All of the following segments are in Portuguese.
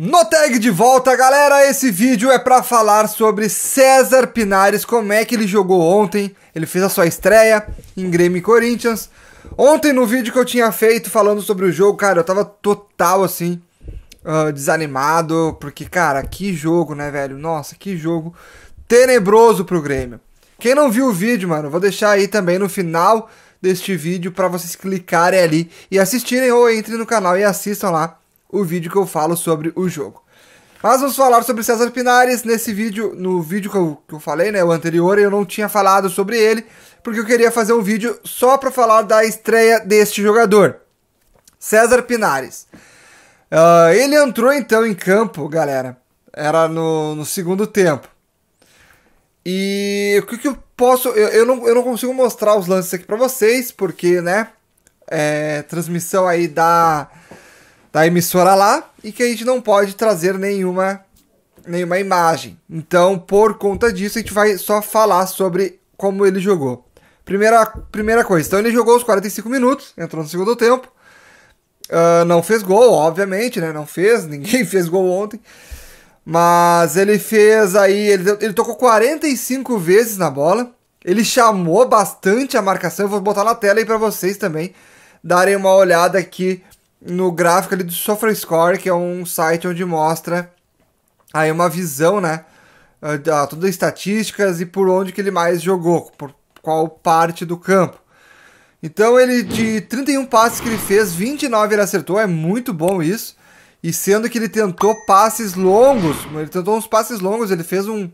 No tag de volta, galera, esse vídeo é para falar sobre César Pinares, como é que ele jogou ontem. Ele fez a sua estreia em Grêmio e Corinthians. Ontem no vídeo que eu tinha feito falando sobre o jogo, cara, eu tava total assim uh, desanimado, porque cara, que jogo, né, velho? Nossa, que jogo tenebroso pro Grêmio. Quem não viu o vídeo, mano, vou deixar aí também no final deste vídeo para vocês clicarem ali e assistirem ou entrem no canal e assistam lá o vídeo que eu falo sobre o jogo. Mas vamos falar sobre César Pinares nesse vídeo, no vídeo que eu, que eu falei, né, o anterior, eu não tinha falado sobre ele, porque eu queria fazer um vídeo só para falar da estreia deste jogador, César Pinares. Uh, ele entrou então em campo, galera, era no, no segundo tempo. E o que, que eu posso. Eu, eu, não, eu não consigo mostrar os lances aqui para vocês, porque, né? É, transmissão aí da da emissora lá e que a gente não pode trazer nenhuma nenhuma imagem. Então, por conta disso, a gente vai só falar sobre como ele jogou. Primeira, primeira coisa, então ele jogou os 45 minutos, entrou no segundo tempo. Uh, não fez gol, obviamente, né? Não fez, ninguém fez gol ontem. Mas ele fez aí, ele, ele tocou 45 vezes na bola. Ele chamou bastante a marcação. Eu vou botar na tela aí para vocês também darem uma olhada aqui no gráfico ali do SofaScore, que é um site onde mostra aí uma visão, né? Eh, todas as estatísticas e por onde que ele mais jogou, por qual parte do campo. Então ele de 31 passes que ele fez, 29 ele acertou, é muito bom isso. E sendo que ele tentou passes longos, ele tentou uns passes longos, ele fez um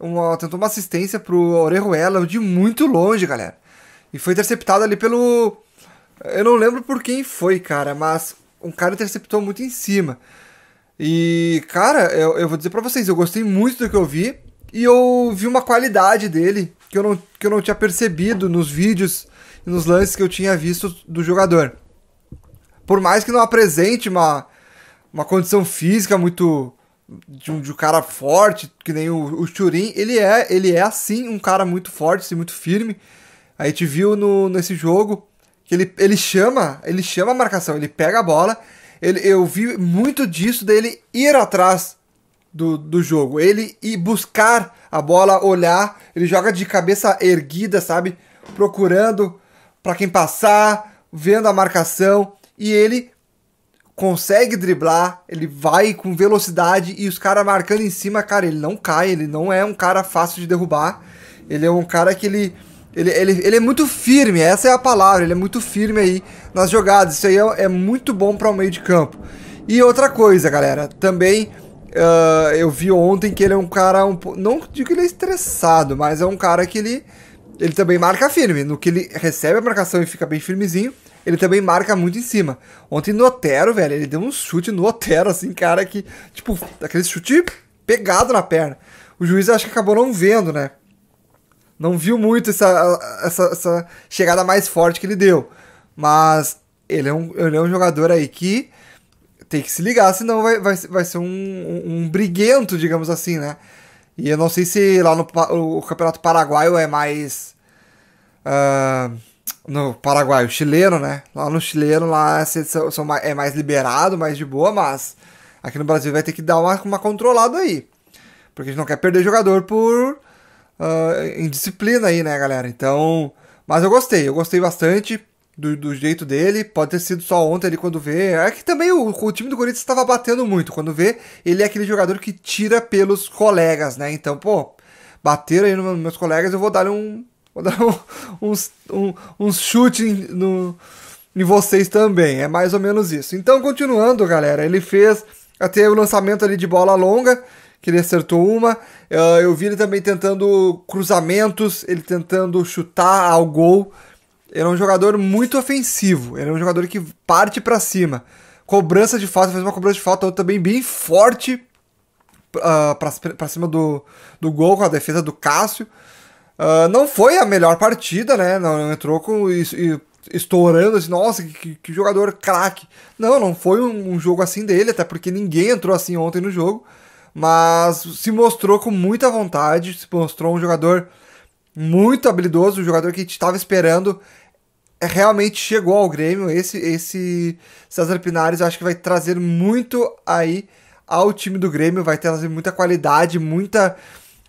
uma, tentou uma assistência pro Orejuela de muito longe, galera. E foi interceptado ali pelo eu não lembro por quem foi, cara, mas um cara interceptou muito em cima. E, cara, eu, eu vou dizer para vocês, eu gostei muito do que eu vi e eu vi uma qualidade dele que eu não, que eu não tinha percebido nos vídeos e nos lances que eu tinha visto do jogador. Por mais que não apresente uma, uma condição física muito. De um, de um cara forte, que nem o, o Churin, ele é, ele é assim, um cara muito forte, assim, muito firme. A gente viu no, nesse jogo que ele, ele chama, ele chama a marcação, ele pega a bola. Ele, eu vi muito disso dele ir atrás do, do jogo, ele ir buscar a bola, olhar, ele joga de cabeça erguida, sabe? Procurando para quem passar, vendo a marcação e ele consegue driblar, ele vai com velocidade e os caras marcando em cima, cara, ele não cai, ele não é um cara fácil de derrubar. Ele é um cara que ele ele, ele, ele é muito firme, essa é a palavra, ele é muito firme aí nas jogadas. Isso aí é, é muito bom para o um meio de campo. E outra coisa, galera, também uh, eu vi ontem que ele é um cara, um, não digo que ele é estressado, mas é um cara que ele, ele também marca firme. No que ele recebe a marcação e fica bem firmezinho, ele também marca muito em cima. Ontem no Otero, velho, ele deu um chute no Otero, assim, cara, que, tipo, aquele chute pegado na perna. O juiz acho que acabou não vendo, né? não viu muito essa, essa, essa chegada mais forte que ele deu. Mas ele é um, ele é um jogador aí que tem que se ligar, senão vai, vai, vai ser um, um, um briguento, digamos assim, né? E eu não sei se lá no o Campeonato Paraguaio é mais. Uh, no Paraguai, o chileno, né? Lá no chileno, lá é mais liberado, mais de boa, mas aqui no Brasil vai ter que dar uma, uma controlada aí. Porque a gente não quer perder jogador por uh, disciplina aí, né, galera? Então. Mas eu gostei, eu gostei bastante do, do jeito dele. Pode ter sido só ontem ali quando vê. É que também o, o time do Corinthians estava batendo muito. Quando vê, ele é aquele jogador que tira pelos colegas, né? Então, pô, bateram aí nos meus colegas, eu vou dar um. Vou dar um, um um, uns no, em vocês também. É mais ou menos isso. Então, continuando, galera, ele fez até o lançamento ali de bola longa que ele acertou uma. Ah, eu vi ele também tentando cruzamentos, ele tentando chutar ao gol. Ele é um jogador muito ofensivo, ele é um jogador que parte para cima. Cobrança de falta, fez uma cobrança de falta também bem forte uh, ah, para cima do, do gol com a defesa do Cássio. Uh, não foi a melhor partida, né? Não, não entrou com isso, e, estourando assim, nossa, que, que jogador craque. Não, não foi um, um, jogo assim dele, até porque ninguém entrou assim ontem no jogo mas se mostrou com muita vontade, se mostrou um jogador muito habilidoso, um jogador que a gente estava esperando é, realmente chegou ao Grêmio. Esse, esse César Pinares eu acho que vai trazer muito aí ao time do Grêmio, vai trazer muita qualidade, muita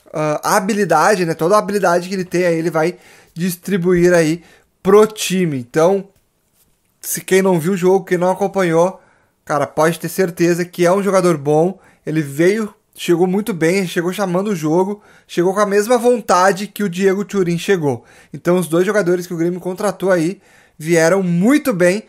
uh, habilidade, né? Toda a habilidade que ele tem aí, ele vai distribuir aí pro time. Então, se quem não viu o jogo, quem não acompanhou, cara, pode ter certeza que é um jogador bom ele veio, chegou muito bem, chegou chamando o jogo, chegou com a mesma vontade que o Diego Turin chegou. Então os dois jogadores que o Grêmio contratou aí vieram muito bem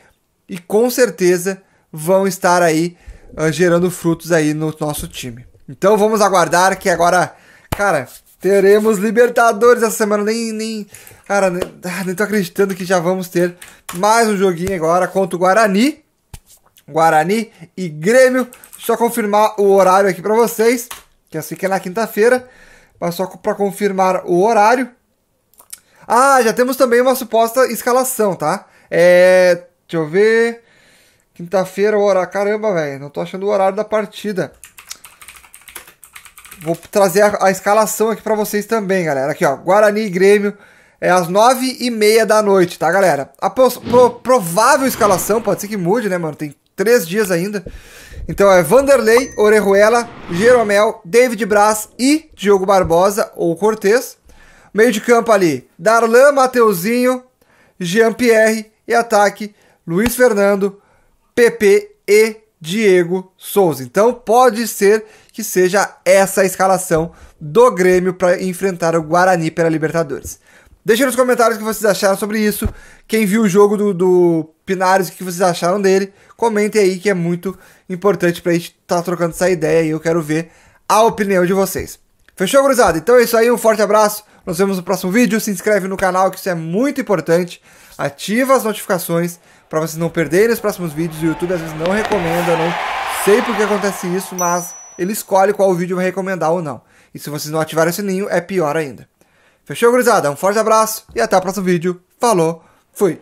e com certeza vão estar aí uh, gerando frutos aí no nosso time. Então vamos aguardar que agora, cara, teremos Libertadores essa semana. Nem, nem, cara, nem, ah, nem tô acreditando que já vamos ter mais um joguinho agora contra o Guarani. Guarani e Grêmio só confirmar o horário aqui para vocês, que assim que é na quinta-feira, mas só para confirmar o horário. Ah, já temos também uma suposta escalação, tá? É, deixa eu ver. Quinta-feira, o horário. Caramba, velho, não tô achando o horário da partida. Vou trazer a, a escalação aqui para vocês também, galera. Aqui, ó. Guarani e Grêmio é às nove e meia da noite, tá, galera? A pro, pro, provável escalação, pode ser que mude, né, mano? Tem três dias ainda. Então é Vanderlei, Orejuela, Jeromel, David Braz e Diogo Barbosa ou Cortez. Meio de campo ali, Darlan, Mateuzinho, Jean-Pierre e ataque, Luiz Fernando, PP e Diego Souza. Então pode ser que seja essa a escalação do Grêmio para enfrentar o Guarani pela Libertadores. Deixem nos comentários o que vocês acharam sobre isso. Quem viu o jogo do, do Pinares, o que vocês acharam dele. Comentem aí que é muito importante pra gente estar tá trocando essa ideia e eu quero ver a opinião de vocês. Fechou, gurizada? Então é isso aí, um forte abraço. Nos vemos no próximo vídeo. Se inscreve no canal, que isso é muito importante. Ativa as notificações para vocês não perderem os próximos vídeos. O YouTube às vezes não recomenda, não sei por que acontece isso, mas ele escolhe qual vídeo vai recomendar ou não. E se vocês não ativarem o sininho, é pior ainda. Fechou, gurizada? Um forte abraço e até o próximo vídeo. Falou, fui!